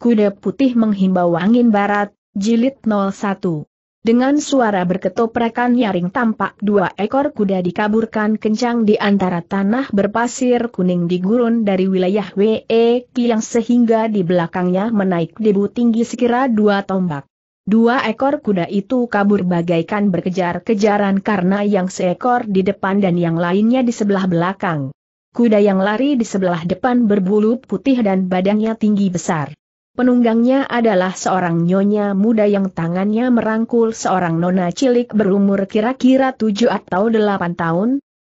Kuda Putih Menghimbau Angin Barat, Jilid 01. Dengan suara berketoprakan nyaring tampak dua ekor kuda dikaburkan kencang di antara tanah berpasir kuning di gurun dari wilayah W.E. Kiang sehingga di belakangnya menaik debu tinggi sekira dua tombak. Dua ekor kuda itu kabur bagaikan berkejar-kejaran karena yang seekor di depan dan yang lainnya di sebelah belakang. Kuda yang lari di sebelah depan berbulu putih dan badannya tinggi besar. Penunggangnya adalah seorang nyonya muda yang tangannya merangkul seorang nona cilik berumur kira-kira tujuh atau delapan tahun.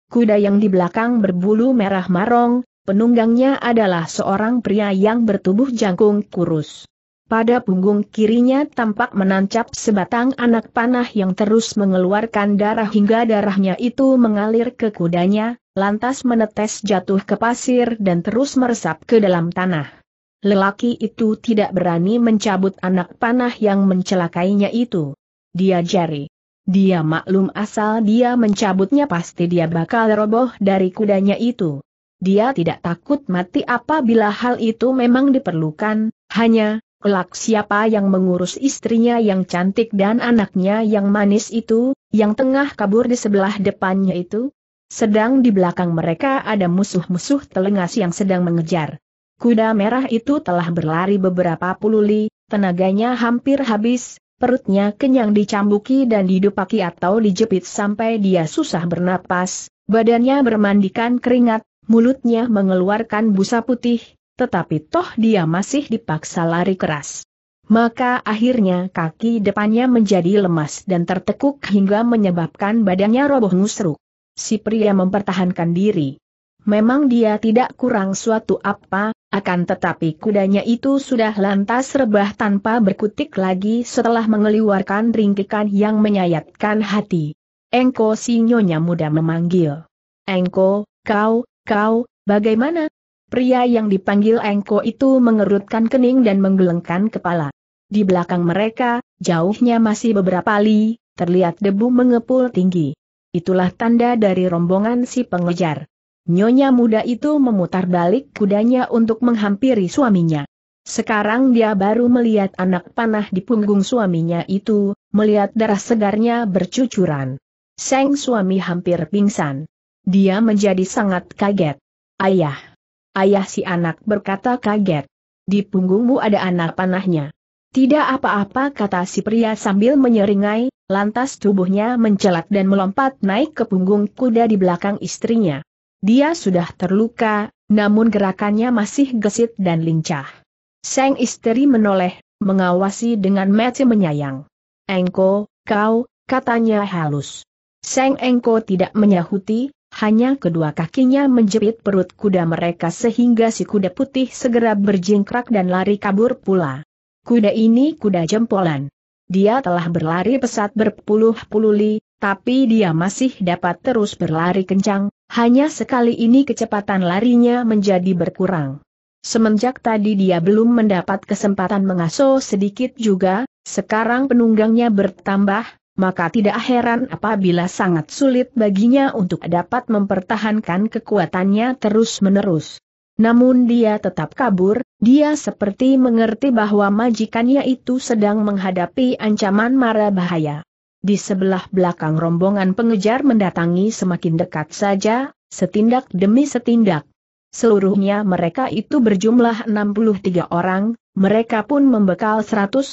Kuda yang di belakang berbulu merah marong, penunggangnya adalah seorang pria yang bertubuh jangkung kurus. Pada punggung kirinya tampak menancap sebatang anak panah yang terus mengeluarkan darah hingga darahnya itu mengalir ke kudanya, lantas menetes jatuh ke pasir dan terus meresap ke dalam tanah lelaki itu tidak berani mencabut anak panah yang mencelakainya itu. Dia jari. Dia maklum asal dia mencabutnya pasti dia bakal roboh dari kudanya itu. Dia tidak takut mati apabila hal itu memang diperlukan, hanya, kelak siapa yang mengurus istrinya yang cantik dan anaknya yang manis itu, yang tengah kabur di sebelah depannya itu? Sedang di belakang mereka ada musuh-musuh telengas yang sedang mengejar. Kuda merah itu telah berlari beberapa puluh li, tenaganya hampir habis, perutnya kenyang dicambuki dan didupaki atau dijepit sampai dia susah bernapas, badannya bermandikan keringat, mulutnya mengeluarkan busa putih, tetapi toh dia masih dipaksa lari keras. Maka akhirnya kaki depannya menjadi lemas dan tertekuk hingga menyebabkan badannya roboh ngusruk. Si pria mempertahankan diri. Memang dia tidak kurang suatu apa, akan tetapi kudanya itu sudah lantas rebah tanpa berkutik lagi setelah mengeluarkan ringkikan yang menyayatkan hati. Engko si nyonya muda memanggil. Engko, kau, kau, bagaimana? Pria yang dipanggil Engko itu mengerutkan kening dan menggelengkan kepala. Di belakang mereka, jauhnya masih beberapa li, terlihat debu mengepul tinggi. Itulah tanda dari rombongan si pengejar. Nyonya muda itu memutar balik kudanya untuk menghampiri suaminya. Sekarang dia baru melihat anak panah di punggung suaminya itu, melihat darah segarnya bercucuran. Seng suami hampir pingsan. Dia menjadi sangat kaget. Ayah. Ayah si anak berkata kaget. Di punggungmu ada anak panahnya. Tidak apa-apa kata si pria sambil menyeringai, lantas tubuhnya mencelat dan melompat naik ke punggung kuda di belakang istrinya. Dia sudah terluka, namun gerakannya masih gesit dan lincah. Sang istri menoleh, mengawasi dengan mata menyayang. Engko, kau, katanya halus. Sang Engko tidak menyahuti, hanya kedua kakinya menjepit perut kuda mereka sehingga si kuda putih segera berjingkrak dan lari kabur pula. Kuda ini kuda jempolan. Dia telah berlari pesat berpuluh-puluh li, tapi dia masih dapat terus berlari kencang, hanya sekali ini kecepatan larinya menjadi berkurang. Semenjak tadi dia belum mendapat kesempatan mengasuh sedikit juga, sekarang penunggangnya bertambah, maka tidak heran apabila sangat sulit baginya untuk dapat mempertahankan kekuatannya terus-menerus. Namun dia tetap kabur, dia seperti mengerti bahwa majikannya itu sedang menghadapi ancaman mara bahaya. Di sebelah belakang rombongan pengejar mendatangi semakin dekat saja, setindak demi setindak. Seluruhnya mereka itu berjumlah 63 orang, mereka pun membekal 190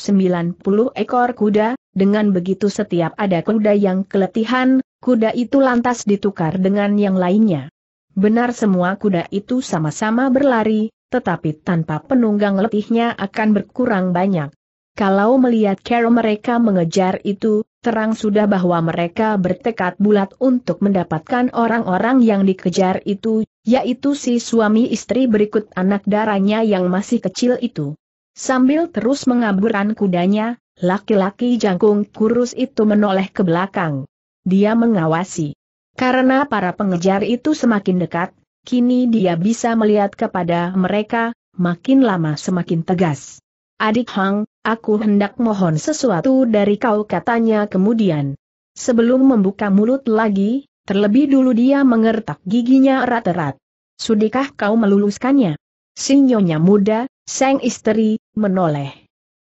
ekor kuda, dengan begitu setiap ada kuda yang keletihan, kuda itu lantas ditukar dengan yang lainnya. Benar semua kuda itu sama-sama berlari, tetapi tanpa penunggang letihnya akan berkurang banyak. Kalau melihat cara mereka mengejar itu, terang sudah bahwa mereka bertekad bulat untuk mendapatkan orang-orang yang dikejar itu, yaitu si suami istri berikut anak darahnya yang masih kecil itu. Sambil terus mengaburkan kudanya, laki-laki jangkung kurus itu menoleh ke belakang. Dia mengawasi. Karena para pengejar itu semakin dekat, kini dia bisa melihat kepada mereka, makin lama semakin tegas. Adik Hang, Aku hendak mohon sesuatu dari kau katanya kemudian. Sebelum membuka mulut lagi, terlebih dulu dia mengertak giginya erat-erat. Sudikah kau meluluskannya? Sinyonya muda, sang istri, menoleh.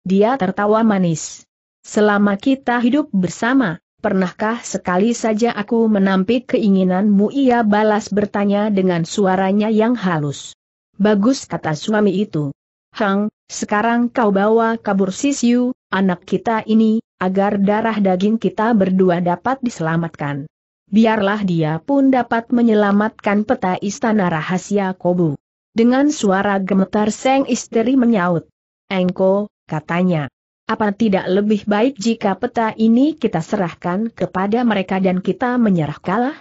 Dia tertawa manis. Selama kita hidup bersama, pernahkah sekali saja aku menampik keinginanmu? Ia balas bertanya dengan suaranya yang halus. Bagus kata suami itu. Hang, sekarang kau bawa kabur Sisiu, anak kita ini, agar darah daging kita berdua dapat diselamatkan. Biarlah dia pun dapat menyelamatkan peta istana rahasia Kobu. Dengan suara gemetar Seng Istri menyaut. Engko, katanya. Apa tidak lebih baik jika peta ini kita serahkan kepada mereka dan kita menyerah kalah?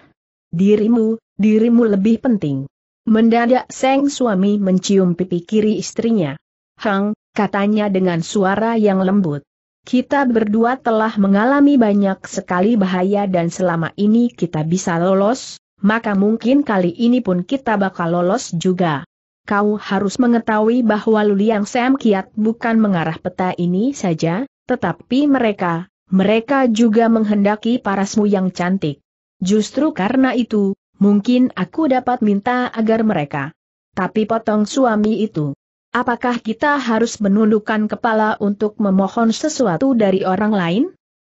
Dirimu, dirimu lebih penting. Mendadak Seng suami mencium pipi kiri istrinya. Hang, katanya dengan suara yang lembut. Kita berdua telah mengalami banyak sekali bahaya dan selama ini kita bisa lolos, maka mungkin kali ini pun kita bakal lolos juga. Kau harus mengetahui bahwa Luliang Sam Kiat bukan mengarah peta ini saja, tetapi mereka, mereka juga menghendaki parasmu yang cantik. Justru karena itu, mungkin aku dapat minta agar mereka. Tapi potong suami itu. Apakah kita harus menundukkan kepala untuk memohon sesuatu dari orang lain?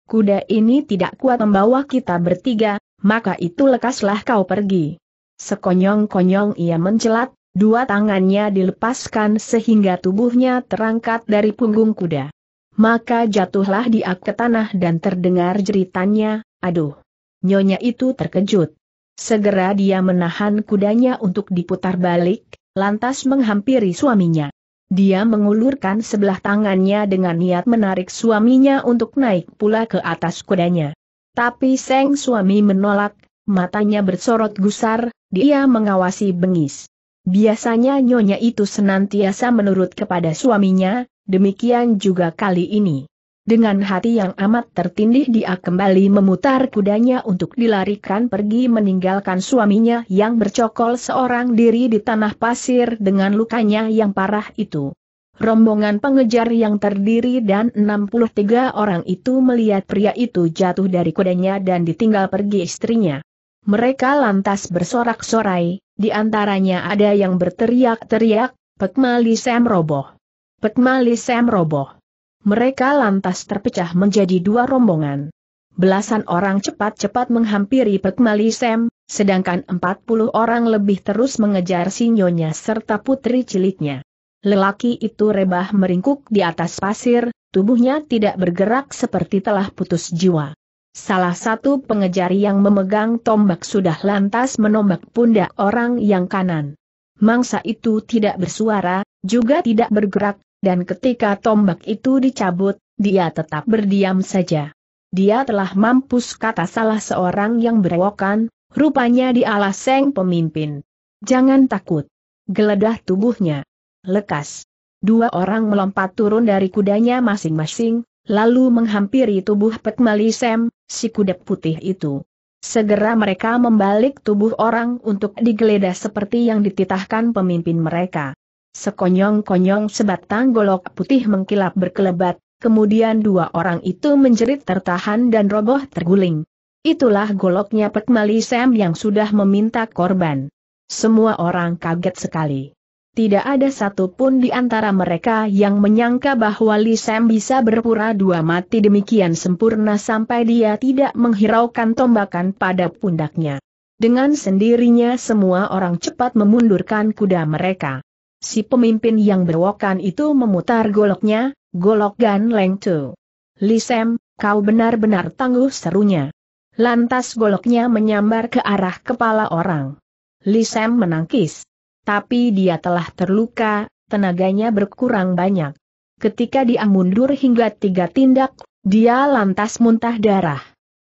Kuda ini tidak kuat membawa kita bertiga, maka itu lekaslah kau pergi. Sekonyong-konyong ia mencelat, dua tangannya dilepaskan sehingga tubuhnya terangkat dari punggung kuda. Maka jatuhlah di ke tanah dan terdengar jeritannya, aduh. Nyonya itu terkejut. Segera dia menahan kudanya untuk diputar balik, lantas menghampiri suaminya. Dia mengulurkan sebelah tangannya dengan niat menarik suaminya untuk naik pula ke atas kudanya. Tapi Seng suami menolak, matanya bersorot gusar, dia mengawasi bengis. Biasanya nyonya itu senantiasa menurut kepada suaminya, demikian juga kali ini. Dengan hati yang amat tertindih dia kembali memutar kudanya untuk dilarikan pergi meninggalkan suaminya yang bercokol seorang diri di tanah pasir dengan lukanya yang parah itu. Rombongan pengejar yang terdiri dan 63 orang itu melihat pria itu jatuh dari kudanya dan ditinggal pergi istrinya. Mereka lantas bersorak-sorai, di antaranya ada yang berteriak-teriak, Pekmali Sam roboh! Pekmali Sam roboh! Mereka lantas terpecah menjadi dua rombongan. Belasan orang cepat-cepat menghampiri Pekmali Sem, sedangkan 40 orang lebih terus mengejar sinyonya serta putri ciliknya. Lelaki itu rebah meringkuk di atas pasir, tubuhnya tidak bergerak seperti telah putus jiwa. Salah satu pengejar yang memegang tombak sudah lantas menombak pundak orang yang kanan. Mangsa itu tidak bersuara, juga tidak bergerak, dan ketika tombak itu dicabut, dia tetap berdiam saja. Dia telah mampus kata salah seorang yang berewokan, rupanya di seng pemimpin. Jangan takut. Geledah tubuhnya. Lekas. Dua orang melompat turun dari kudanya masing-masing, lalu menghampiri tubuh petmalisem, Sam, si kuda putih itu. Segera mereka membalik tubuh orang untuk digeledah seperti yang dititahkan pemimpin mereka. Sekonyong-konyong sebatang golok putih mengkilap berkelebat, kemudian dua orang itu menjerit tertahan dan roboh terguling. Itulah goloknya Mali Sam yang sudah meminta korban. Semua orang kaget sekali. Tidak ada satupun di antara mereka yang menyangka bahwa Li Sam bisa berpura dua mati demikian sempurna sampai dia tidak menghiraukan tombakan pada pundaknya. Dengan sendirinya semua orang cepat memundurkan kuda mereka. Si pemimpin yang berwokan itu memutar goloknya, golok Gan Leng Tu. Lisem, kau benar-benar tangguh serunya. Lantas goloknya menyambar ke arah kepala orang. Lisem menangkis. Tapi dia telah terluka, tenaganya berkurang banyak. Ketika dia mundur hingga tiga tindak, dia lantas muntah darah.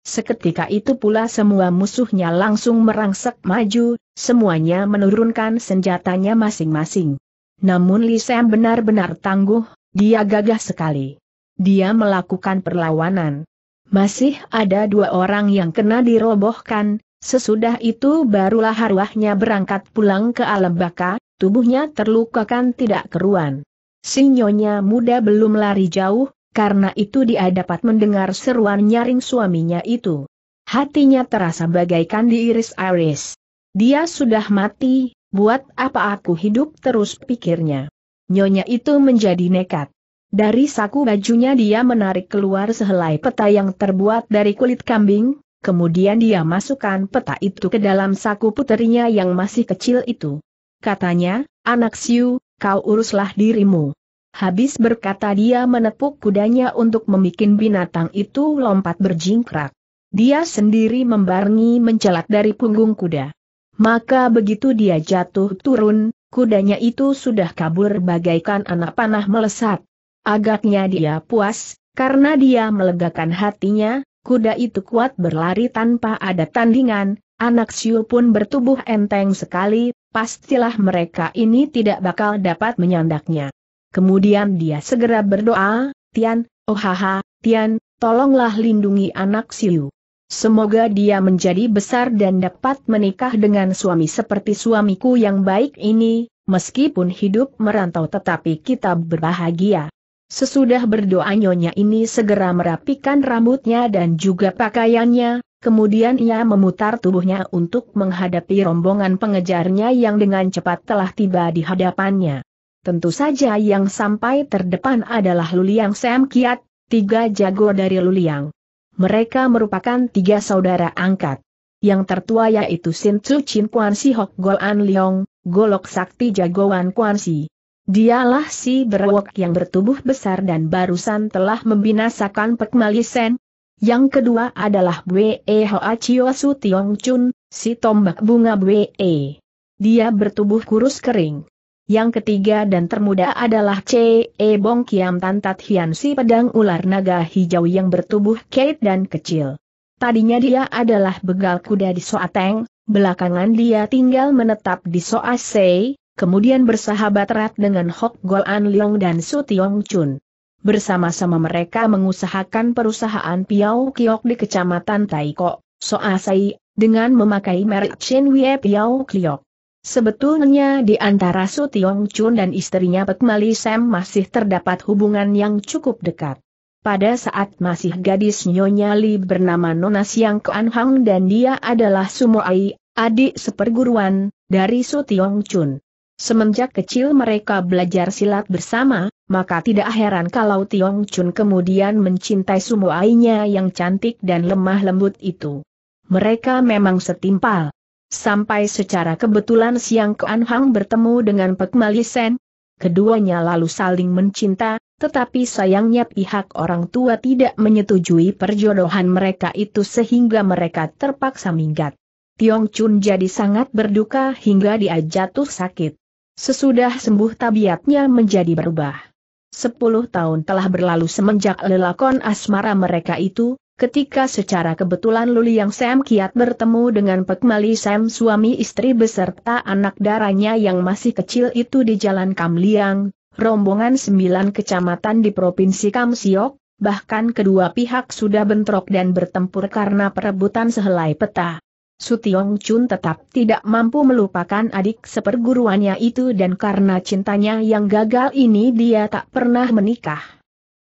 Seketika itu pula semua musuhnya langsung merangsek maju, semuanya menurunkan senjatanya masing-masing. Namun Li Sam benar-benar tangguh, dia gagah sekali. Dia melakukan perlawanan. Masih ada dua orang yang kena dirobohkan, sesudah itu barulah haruahnya berangkat pulang ke alam baka, tubuhnya terluka kan tidak keruan. Sinyonya muda belum lari jauh, karena itu dia dapat mendengar seruan nyaring suaminya itu. Hatinya terasa bagaikan diiris-iris. Dia sudah mati, Buat apa aku hidup terus pikirnya. Nyonya itu menjadi nekat. Dari saku bajunya dia menarik keluar sehelai peta yang terbuat dari kulit kambing, kemudian dia masukkan peta itu ke dalam saku puterinya yang masih kecil itu. Katanya, anak Siu, kau uruslah dirimu. Habis berkata dia menepuk kudanya untuk membuat binatang itu lompat berjingkrak. Dia sendiri membarengi mencelat dari punggung kuda. Maka begitu dia jatuh turun, kudanya itu sudah kabur bagaikan anak panah melesat. Agaknya dia puas, karena dia melegakan hatinya, kuda itu kuat berlari tanpa ada tandingan, anak siu pun bertubuh enteng sekali, pastilah mereka ini tidak bakal dapat menyandaknya. Kemudian dia segera berdoa, Tian, oh haha, Tian, tolonglah lindungi anak siu. Semoga dia menjadi besar dan dapat menikah dengan suami seperti suamiku yang baik ini, meskipun hidup merantau tetapi kita berbahagia. Sesudah berdoa nyonya ini segera merapikan rambutnya dan juga pakaiannya, kemudian ia memutar tubuhnya untuk menghadapi rombongan pengejarnya yang dengan cepat telah tiba di hadapannya. Tentu saja yang sampai terdepan adalah Luliang Sam Kiat, tiga jago dari Luliang mereka merupakan tiga saudara angkat. Yang tertua yaitu Sin Tzu Chin Kuan Si Hok An Leong, Golok Sakti Jagoan Kuan Si. Dialah si berwok yang bertubuh besar dan barusan telah membinasakan Pek Malisen. Yang kedua adalah Bwe e Hoa Chio Su Tiong Chun, si tombak bunga Bwe. E. Dia bertubuh kurus kering. Yang ketiga dan termuda adalah C. E. Bong Kiam Tan Hian si pedang ular naga hijau yang bertubuh kait dan kecil. Tadinya dia adalah begal kuda di Soateng, belakangan dia tinggal menetap di Soasei, kemudian bersahabat erat dengan Hok An Leong dan Su Tiong Chun. Bersama-sama mereka mengusahakan perusahaan Piau Kiok di kecamatan Taiko, Soasei, dengan memakai merek Chen Wei Piau Kiok. Sebetulnya di antara Su Tiong Chun dan istrinya Pek Mali Sam masih terdapat hubungan yang cukup dekat. Pada saat masih gadis Nyonya Li bernama Nona Siang Kuan Hang dan dia adalah Sumoai, adik seperguruan, dari Su Tiong Chun. Semenjak kecil mereka belajar silat bersama, maka tidak heran kalau Tiong Chun kemudian mencintai Sumoainya yang cantik dan lemah lembut itu. Mereka memang setimpal. Sampai secara kebetulan Siang Kuan Hang bertemu dengan Pek Malisen, keduanya lalu saling mencinta, tetapi sayangnya pihak orang tua tidak menyetujui perjodohan mereka itu sehingga mereka terpaksa minggat. Tiong Chun jadi sangat berduka hingga dia jatuh sakit. Sesudah sembuh tabiatnya menjadi berubah. Sepuluh tahun telah berlalu semenjak lelakon asmara mereka itu, Ketika secara kebetulan Luli Yang Sam Kiat bertemu dengan Pek Mali Sam suami istri beserta anak darahnya yang masih kecil itu di Jalan Kamliang, rombongan sembilan kecamatan di Provinsi Kamsiok, bahkan kedua pihak sudah bentrok dan bertempur karena perebutan sehelai peta. Sutiong Chun tetap tidak mampu melupakan adik seperguruannya itu dan karena cintanya yang gagal ini dia tak pernah menikah.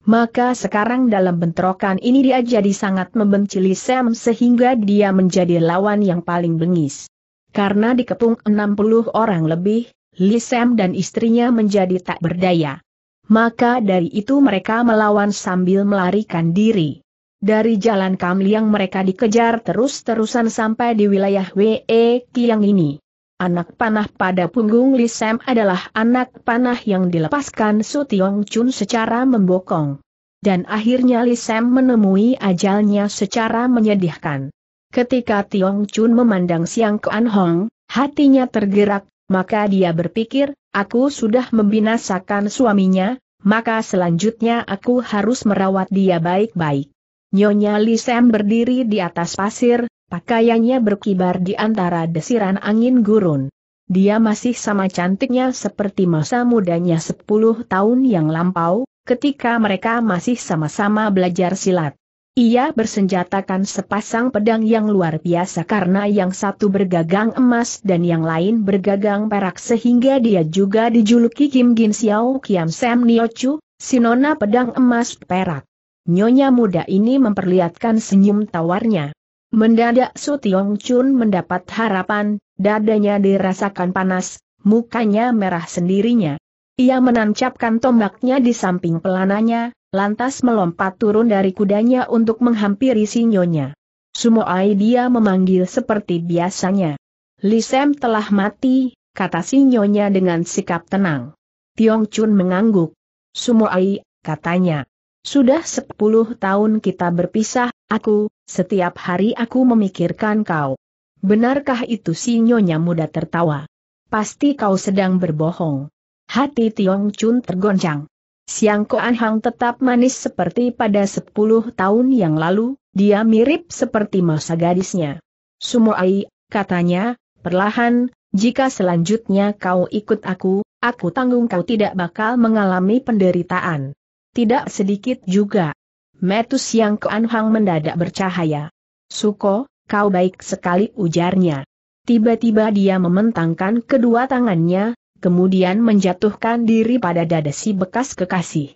Maka sekarang dalam bentrokan ini dia jadi sangat membenci Li Sam sehingga dia menjadi lawan yang paling bengis. Karena dikepung 60 orang lebih, Li Sam dan istrinya menjadi tak berdaya. Maka dari itu mereka melawan sambil melarikan diri. Dari jalan Kamliang mereka dikejar terus-terusan sampai di wilayah WE Kiang ini. Anak panah pada punggung Li Sam adalah anak panah yang dilepaskan Su Tiong Chun secara membokong. Dan akhirnya Li Sam menemui ajalnya secara menyedihkan. Ketika Tiong Chun memandang Siang Kuan Hong, hatinya tergerak, maka dia berpikir, aku sudah membinasakan suaminya, maka selanjutnya aku harus merawat dia baik-baik. Nyonya Li Sam berdiri di atas pasir, Pakaiannya berkibar di antara desiran angin gurun. Dia masih sama cantiknya seperti masa mudanya 10 tahun yang lampau, ketika mereka masih sama-sama belajar silat. Ia bersenjatakan sepasang pedang yang luar biasa karena yang satu bergagang emas dan yang lain bergagang perak sehingga dia juga dijuluki Kim Gin Xiao Kiam Sam Niochu, Sinona Pedang Emas Perak. Nyonya muda ini memperlihatkan senyum tawarnya. Mendadak Su Tiong Chun mendapat harapan, dadanya dirasakan panas, mukanya merah sendirinya. Ia menancapkan tombaknya di samping pelananya, lantas melompat turun dari kudanya untuk menghampiri Sinyonya. nyonya. Sumoai dia memanggil seperti biasanya. Lisem telah mati, kata Sinyonya dengan sikap tenang. Tiong Chun mengangguk. Sumoai, katanya. Sudah sepuluh tahun kita berpisah, aku, setiap hari aku memikirkan kau. Benarkah itu si nyonya muda tertawa? Pasti kau sedang berbohong. Hati Tiong Chun tergoncang. Siang Koan Hang tetap manis seperti pada sepuluh tahun yang lalu, dia mirip seperti masa gadisnya. Sumoai, katanya, perlahan, jika selanjutnya kau ikut aku, aku tanggung kau tidak bakal mengalami penderitaan. Tidak sedikit juga. Metus yang keanhang mendadak bercahaya. Suko, kau baik sekali ujarnya. Tiba-tiba dia mementangkan kedua tangannya, kemudian menjatuhkan diri pada dada si bekas kekasih.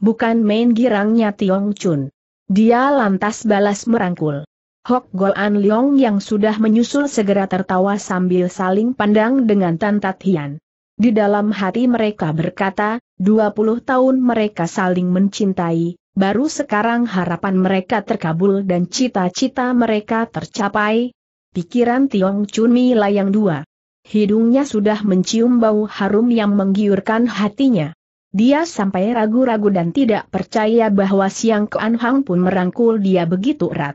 Bukan main girangnya Tiong Chun. Dia lantas balas merangkul. Hok Gol An Leong yang sudah menyusul segera tertawa sambil saling pandang dengan Tan Tat Hian. Di dalam hati mereka berkata, 20 tahun mereka saling mencintai, baru sekarang harapan mereka terkabul dan cita-cita mereka tercapai. Pikiran Tiong Chunmi layang dua. Hidungnya sudah mencium bau harum yang menggiurkan hatinya. Dia sampai ragu-ragu dan tidak percaya bahwa Siang Kuan Hang pun merangkul dia begitu erat.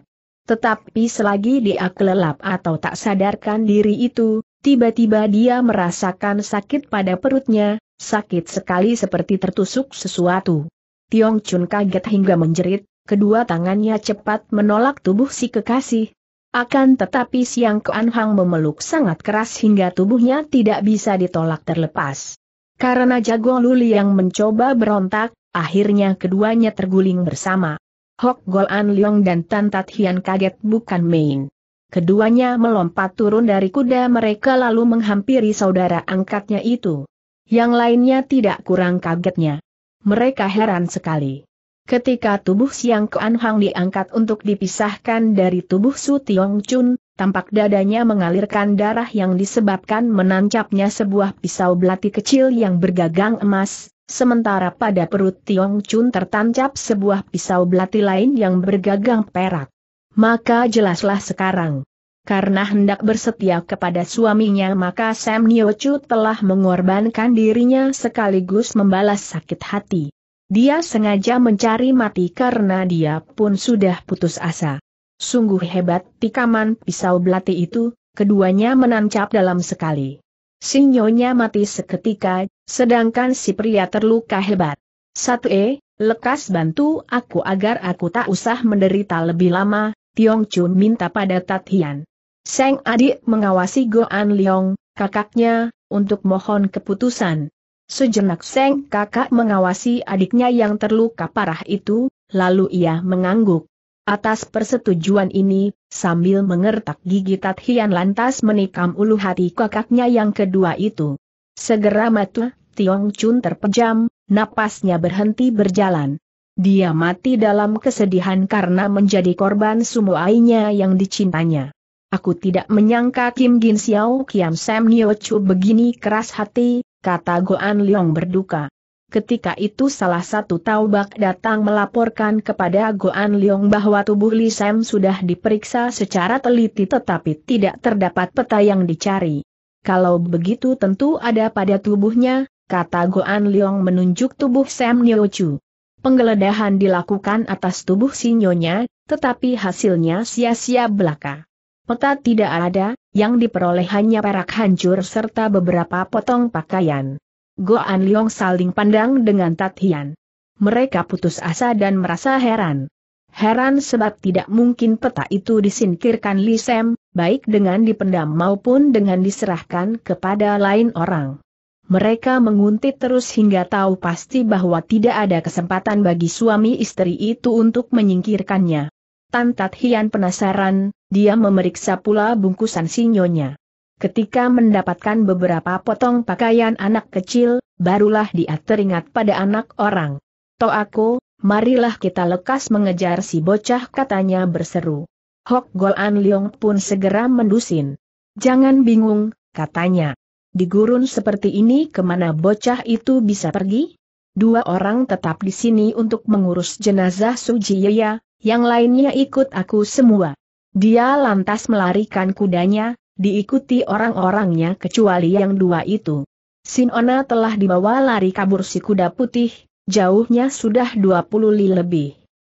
Tetapi selagi dia kelelap atau tak sadarkan diri itu, tiba-tiba dia merasakan sakit pada perutnya, sakit sekali seperti tertusuk sesuatu. Tiong Chun kaget hingga menjerit, kedua tangannya cepat menolak tubuh si kekasih. Akan tetapi Siang Kuan Hang memeluk sangat keras hingga tubuhnya tidak bisa ditolak terlepas. Karena Jago Luli yang mencoba berontak, akhirnya keduanya terguling bersama. Hok Gol An Leong dan Tan Tat Hian kaget bukan main. Keduanya melompat turun dari kuda mereka lalu menghampiri saudara angkatnya itu. Yang lainnya tidak kurang kagetnya. Mereka heran sekali. Ketika tubuh Siang Kuan Hang diangkat untuk dipisahkan dari tubuh Su Tiong Chun, tampak dadanya mengalirkan darah yang disebabkan menancapnya sebuah pisau belati kecil yang bergagang emas, Sementara pada perut Tiong Chun tertancap sebuah pisau belati lain yang bergagang perak. Maka jelaslah sekarang. Karena hendak bersetia kepada suaminya maka Sam Niochu telah mengorbankan dirinya sekaligus membalas sakit hati. Dia sengaja mencari mati karena dia pun sudah putus asa. Sungguh hebat tikaman pisau belati itu, keduanya menancap dalam sekali. Sinyonya mati seketika, sedangkan si pria terluka hebat. Satu e, lekas bantu aku agar aku tak usah menderita lebih lama, Tiong Chun minta pada Tatian. Seng adik mengawasi Goan Liong, kakaknya, untuk mohon keputusan. Sejenak Seng kakak mengawasi adiknya yang terluka parah itu, lalu ia mengangguk. Atas persetujuan ini, Sambil mengertak gigi Tat Hian lantas menikam ulu hati kakaknya yang kedua itu. Segera mata, Tiong Chun terpejam, napasnya berhenti berjalan. Dia mati dalam kesedihan karena menjadi korban sumuainya yang dicintanya. Aku tidak menyangka Kim Gin Xiao Kiam Sam Nio Chu begini keras hati, kata Goan Leong berduka. Ketika itu salah satu taubak datang melaporkan kepada Goan Leong bahwa tubuh Li Sam sudah diperiksa secara teliti tetapi tidak terdapat peta yang dicari. Kalau begitu tentu ada pada tubuhnya, kata Goan Leong menunjuk tubuh Sam Nio Chu. Penggeledahan dilakukan atas tubuh sinyonya, tetapi hasilnya sia-sia belaka. Peta tidak ada, yang diperoleh hanya perak hancur serta beberapa potong pakaian. Goan Liong saling pandang dengan Tatian. Mereka putus asa dan merasa heran. Heran sebab tidak mungkin peta itu disingkirkan Li Sem, baik dengan dipendam maupun dengan diserahkan kepada lain orang. Mereka menguntit terus hingga tahu pasti bahwa tidak ada kesempatan bagi suami istri itu untuk menyingkirkannya. Tan Tat Hian penasaran, dia memeriksa pula bungkusan sinyonya. Ketika mendapatkan beberapa potong pakaian anak kecil, barulah dia teringat pada anak orang. aku, marilah kita lekas mengejar si bocah katanya berseru. Hok An Leong pun segera mendusin. Jangan bingung, katanya. Di gurun seperti ini kemana bocah itu bisa pergi? Dua orang tetap di sini untuk mengurus jenazah Suji Yeya, yang lainnya ikut aku semua. Dia lantas melarikan kudanya, diikuti orang-orangnya kecuali yang dua itu. Sinona telah dibawa lari kabur si kuda putih, jauhnya sudah 20 li lebih.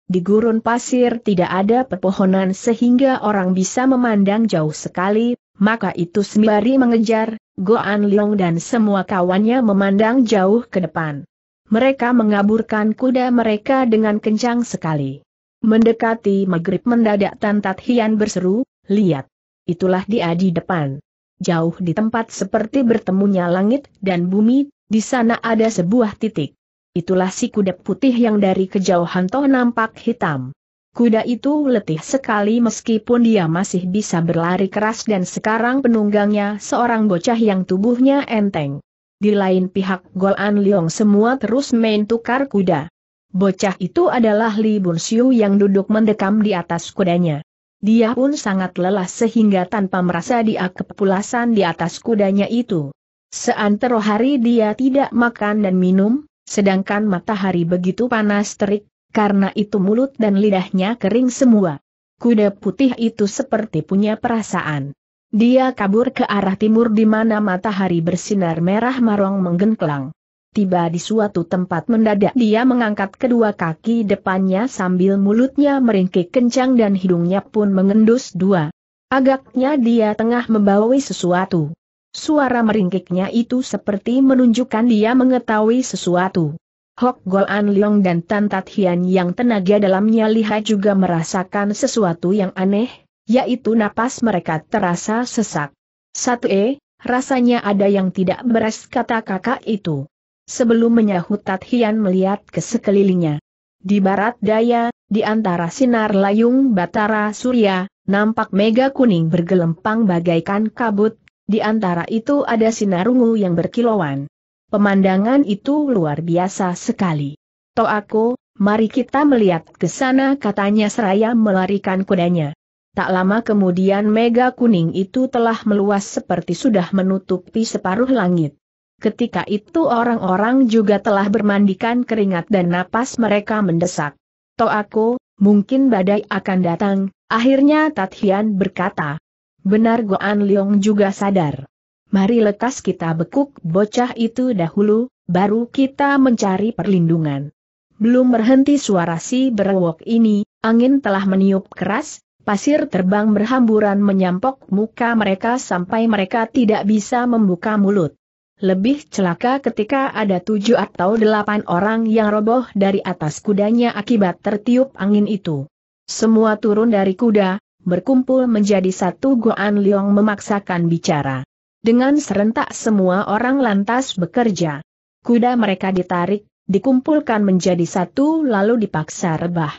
Di gurun pasir tidak ada pepohonan sehingga orang bisa memandang jauh sekali, maka itu sembari mengejar, Goan Leong dan semua kawannya memandang jauh ke depan. Mereka mengaburkan kuda mereka dengan kencang sekali. Mendekati maghrib mendadak Tantat Hian berseru, lihat itulah dia di depan. Jauh di tempat seperti bertemunya langit dan bumi, di sana ada sebuah titik. Itulah si kuda putih yang dari kejauhan toh nampak hitam. Kuda itu letih sekali meskipun dia masih bisa berlari keras dan sekarang penunggangnya seorang bocah yang tubuhnya enteng. Di lain pihak Golan Liong semua terus main tukar kuda. Bocah itu adalah Li Bun Siu yang duduk mendekam di atas kudanya. Dia pun sangat lelah sehingga tanpa merasa dia kepulasan di atas kudanya itu. Seantero hari dia tidak makan dan minum, sedangkan matahari begitu panas terik, karena itu mulut dan lidahnya kering semua. Kuda putih itu seperti punya perasaan. Dia kabur ke arah timur di mana matahari bersinar merah marong menggengklang. Tiba di suatu tempat mendadak dia mengangkat kedua kaki depannya sambil mulutnya meringkik kencang dan hidungnya pun mengendus dua. Agaknya dia tengah membawai sesuatu. Suara meringkiknya itu seperti menunjukkan dia mengetahui sesuatu. Hok Goan Leong dan Tan Tat Hian yang tenaga dalamnya lihat juga merasakan sesuatu yang aneh, yaitu napas mereka terasa sesak. Satu e, rasanya ada yang tidak beres kata kakak itu. Sebelum menyahut Tathian melihat ke sekelilingnya. Di barat daya, di antara sinar layung Batara Surya, nampak mega kuning bergelempang bagaikan kabut, di antara itu ada sinar ungu yang berkilauan. Pemandangan itu luar biasa sekali. To aku, mari kita melihat ke sana katanya seraya melarikan kudanya. Tak lama kemudian mega kuning itu telah meluas seperti sudah menutupi separuh langit. Ketika itu orang-orang juga telah bermandikan keringat dan napas mereka mendesak. "To aku, mungkin badai akan datang, akhirnya Tathian berkata. Benar Goan Leong juga sadar. Mari lekas kita bekuk bocah itu dahulu, baru kita mencari perlindungan. Belum berhenti suara si berwok ini, angin telah meniup keras, pasir terbang berhamburan menyampok muka mereka sampai mereka tidak bisa membuka mulut. Lebih celaka ketika ada tujuh atau delapan orang yang roboh dari atas kudanya akibat tertiup angin itu. Semua turun dari kuda, berkumpul menjadi satu Goan Liong memaksakan bicara. Dengan serentak semua orang lantas bekerja. Kuda mereka ditarik, dikumpulkan menjadi satu lalu dipaksa rebah.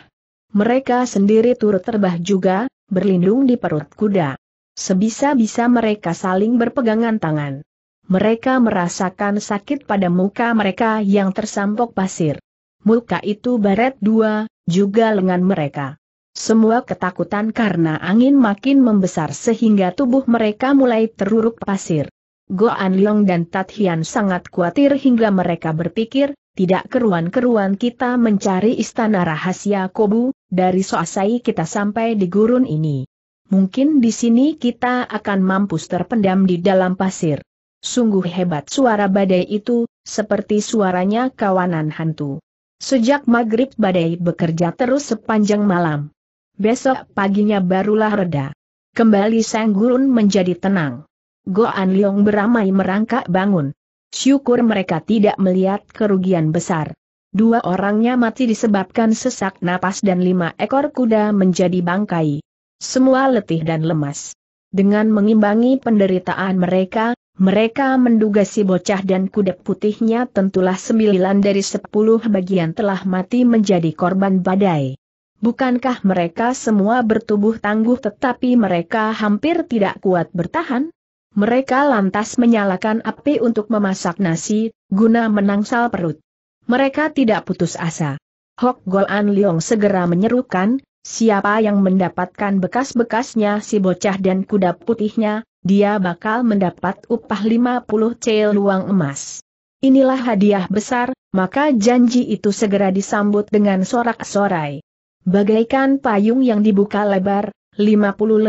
Mereka sendiri turut terbah juga, berlindung di perut kuda. Sebisa-bisa mereka saling berpegangan tangan mereka merasakan sakit pada muka mereka yang tersampok pasir. Muka itu baret dua, juga lengan mereka. Semua ketakutan karena angin makin membesar sehingga tubuh mereka mulai teruruk pasir. Go Liong dan Tat sangat khawatir hingga mereka berpikir, tidak keruan-keruan kita mencari istana rahasia Kobu, dari Soasai kita sampai di gurun ini. Mungkin di sini kita akan mampus terpendam di dalam pasir. Sungguh hebat suara badai itu, seperti suaranya kawanan hantu. Sejak maghrib badai bekerja terus sepanjang malam. Besok paginya barulah reda. Kembali Sang Gurun menjadi tenang. Goan Leong beramai merangkak bangun. Syukur mereka tidak melihat kerugian besar. Dua orangnya mati disebabkan sesak napas dan lima ekor kuda menjadi bangkai. Semua letih dan lemas. Dengan mengimbangi penderitaan mereka, mereka menduga si bocah dan kuda putihnya tentulah sembilan dari sepuluh bagian telah mati menjadi korban badai. Bukankah mereka semua bertubuh tangguh tetapi mereka hampir tidak kuat bertahan? Mereka lantas menyalakan api untuk memasak nasi, guna menangsal perut. Mereka tidak putus asa. Hok Golan Leong segera menyerukan, siapa yang mendapatkan bekas-bekasnya si bocah dan kuda putihnya, dia bakal mendapat upah 50 cel luang emas. Inilah hadiah besar, maka janji itu segera disambut dengan sorak-sorai. Bagaikan payung yang dibuka lebar, 50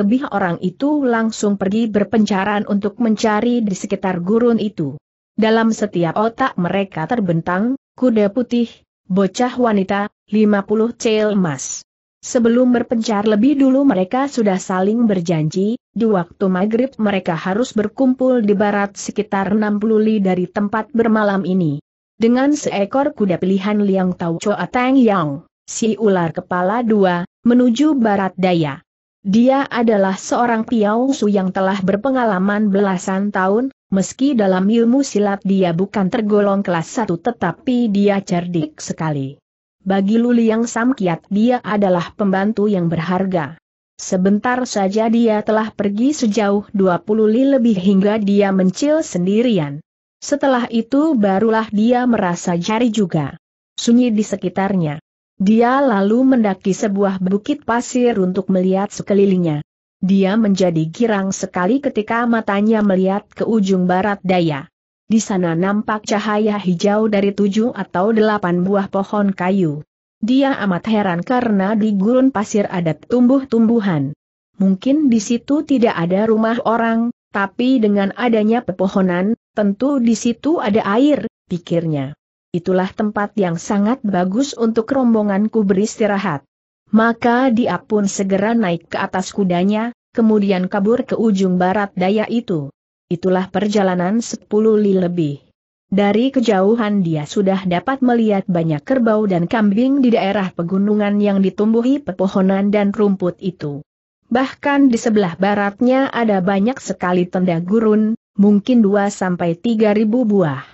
lebih orang itu langsung pergi berpencaran untuk mencari di sekitar gurun itu. Dalam setiap otak mereka terbentang, kuda putih, bocah wanita, 50 cel emas. Sebelum berpencar lebih dulu mereka sudah saling berjanji, di waktu maghrib mereka harus berkumpul di barat sekitar 60 li dari tempat bermalam ini. Dengan seekor kuda pilihan Liang Tau Choa Tang Yang, si ular kepala dua, menuju barat daya. Dia adalah seorang Piao yang telah berpengalaman belasan tahun, meski dalam ilmu silat dia bukan tergolong kelas satu tetapi dia cerdik sekali. Bagi Luli yang Samkiat dia adalah pembantu yang berharga. Sebentar saja dia telah pergi sejauh 20 li lebih hingga dia mencil sendirian. Setelah itu barulah dia merasa jari juga. Sunyi di sekitarnya. Dia lalu mendaki sebuah bukit pasir untuk melihat sekelilingnya. Dia menjadi girang sekali ketika matanya melihat ke ujung barat daya. Di sana nampak cahaya hijau dari tujuh atau delapan buah pohon kayu. Dia amat heran karena di gurun pasir ada tumbuh-tumbuhan. Mungkin di situ tidak ada rumah orang, tapi dengan adanya pepohonan, tentu di situ ada air, pikirnya. Itulah tempat yang sangat bagus untuk rombonganku beristirahat. Maka dia pun segera naik ke atas kudanya, kemudian kabur ke ujung barat daya itu itulah perjalanan sepuluh li lebih. Dari kejauhan dia sudah dapat melihat banyak kerbau dan kambing di daerah pegunungan yang ditumbuhi pepohonan dan rumput itu. Bahkan di sebelah baratnya ada banyak sekali tenda gurun, mungkin 2-3 ribu buah.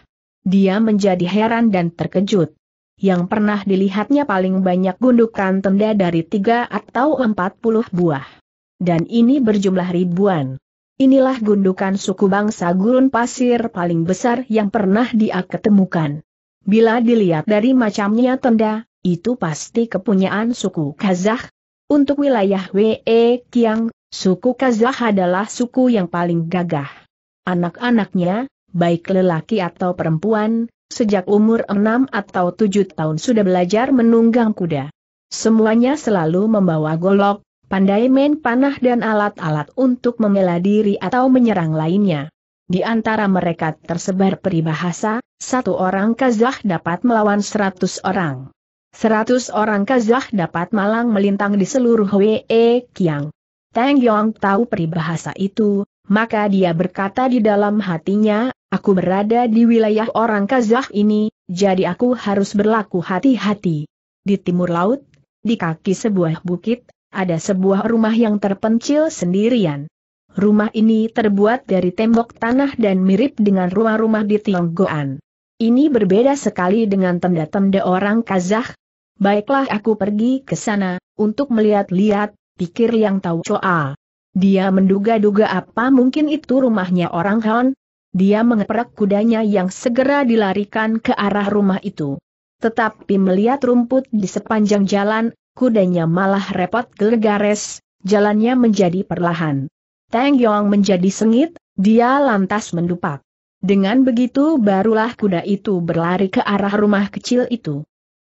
Dia menjadi heran dan terkejut yang pernah dilihatnya paling banyak gundukan tenda dari tiga atau empat puluh buah. Dan ini berjumlah ribuan. Inilah gundukan suku bangsa gurun pasir paling besar yang pernah dia ketemukan. Bila dilihat dari macamnya tenda, itu pasti kepunyaan suku Kazakh. Untuk wilayah We Kiang, suku Kazakh adalah suku yang paling gagah. Anak-anaknya, baik lelaki atau perempuan, sejak umur 6 atau tujuh tahun sudah belajar menunggang kuda. Semuanya selalu membawa golok, pandai main panah dan alat-alat untuk membela diri atau menyerang lainnya. Di antara mereka tersebar peribahasa, satu orang Kazah dapat melawan seratus orang. Seratus orang Kazah dapat malang melintang di seluruh Wee Kiang. Tang Yong tahu peribahasa itu, maka dia berkata di dalam hatinya, aku berada di wilayah orang Kazah ini, jadi aku harus berlaku hati-hati. Di timur laut, di kaki sebuah bukit, ada sebuah rumah yang terpencil sendirian. Rumah ini terbuat dari tembok tanah dan mirip dengan rumah-rumah di Tionggoan. Ini berbeda sekali dengan tenda-tenda orang Kazakh. Baiklah aku pergi ke sana, untuk melihat-lihat, pikir yang tahu Choa. Dia menduga-duga apa mungkin itu rumahnya orang Han, dia mengeprak kudanya yang segera dilarikan ke arah rumah itu. Tetapi melihat rumput di sepanjang jalan, kudanya malah repot gergares, jalannya menjadi perlahan. Tang Yong menjadi sengit, dia lantas mendupak. Dengan begitu barulah kuda itu berlari ke arah rumah kecil itu.